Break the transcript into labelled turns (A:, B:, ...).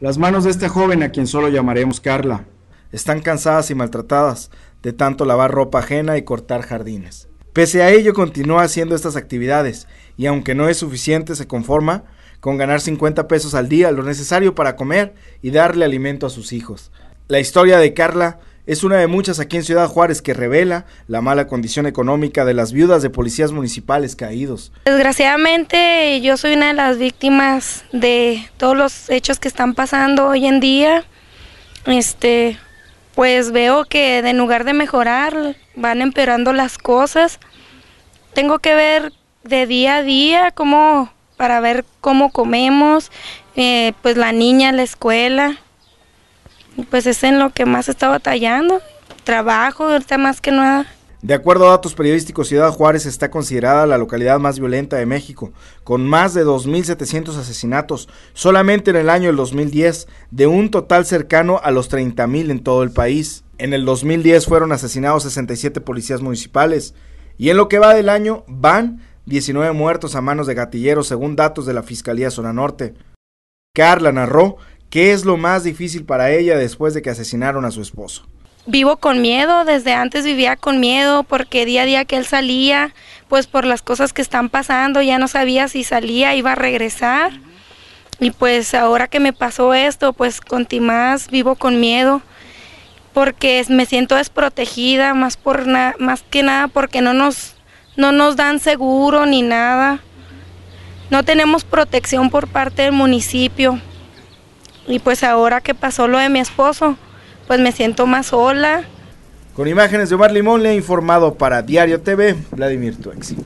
A: Las manos de esta joven, a quien solo llamaremos Carla, están cansadas y maltratadas de tanto lavar ropa ajena y cortar jardines. Pese a ello, continúa haciendo estas actividades y aunque no es suficiente, se conforma con ganar 50 pesos al día, lo necesario para comer y darle alimento a sus hijos. La historia de Carla es una de muchas aquí en Ciudad Juárez que revela la mala condición económica de las viudas de policías municipales caídos.
B: Desgraciadamente yo soy una de las víctimas de todos los hechos que están pasando hoy en día. Este, pues veo que en lugar de mejorar van empeorando las cosas. Tengo que ver de día a día cómo para ver cómo comemos, eh, pues la niña, la escuela pues es en lo que más está batallando, trabajo está más que nada.
A: De acuerdo a datos periodísticos, Ciudad Juárez está considerada la localidad más violenta de México, con más de 2.700 asesinatos solamente en el año del 2010, de un total cercano a los 30.000 en todo el país. En el 2010 fueron asesinados 67 policías municipales y en lo que va del año van 19 muertos a manos de gatilleros según datos de la Fiscalía Zona Norte. Carla narró ¿Qué es lo más difícil para ella después de que asesinaron a su esposo?
B: Vivo con miedo, desde antes vivía con miedo porque día a día que él salía, pues por las cosas que están pasando, ya no sabía si salía, iba a regresar. Y pues ahora que me pasó esto, pues más vivo con miedo porque me siento desprotegida, más por más que nada porque no nos no nos dan seguro ni nada. No tenemos protección por parte del municipio. Y pues ahora que pasó lo de mi esposo, pues me siento más sola.
A: Con imágenes de Omar Limón le ha informado para Diario TV Vladimir Tuexi.